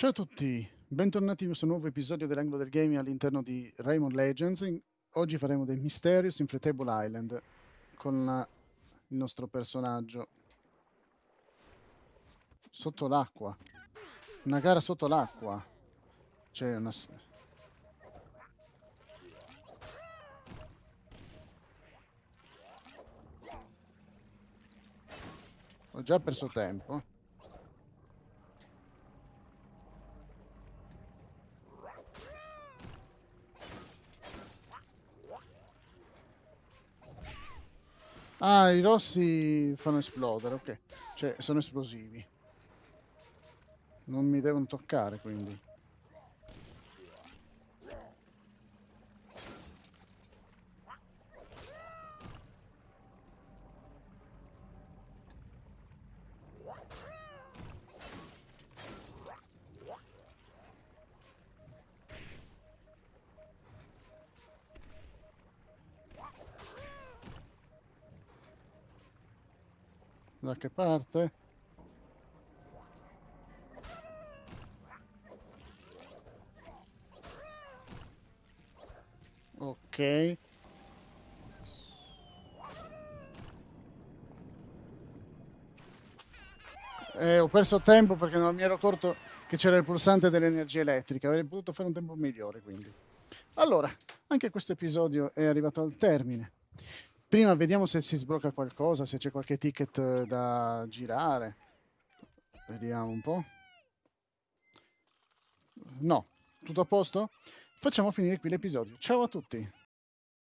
Ciao a tutti, bentornati in questo nuovo episodio dell'Angolo del Gaming all'interno di Raymond Legends. oggi faremo dei Mysterious in Fretable Island con la- il nostro personaggio sotto l'acqua. Una gara sotto l'acqua. C'è una... Ho già perso tempo. Ah, i rossi fanno esplodere, ok. Cioè, sono esplosivi. Non mi devono toccare, quindi. da che parte? Ok. Eh, ho perso tempo perché non mi ero accorto che c'era il pulsante dell'energia elettrica, avrei potuto fare un tempo migliore quindi. Allora, anche questo episodio è arrivato al termine. Prima vediamo se si sblocca qualcosa, se c'è qualche ticket eh, da girare. Vediamo un po'. No, tutto a posto? Facciamo finire qui l'episodio. Ciao a tutti!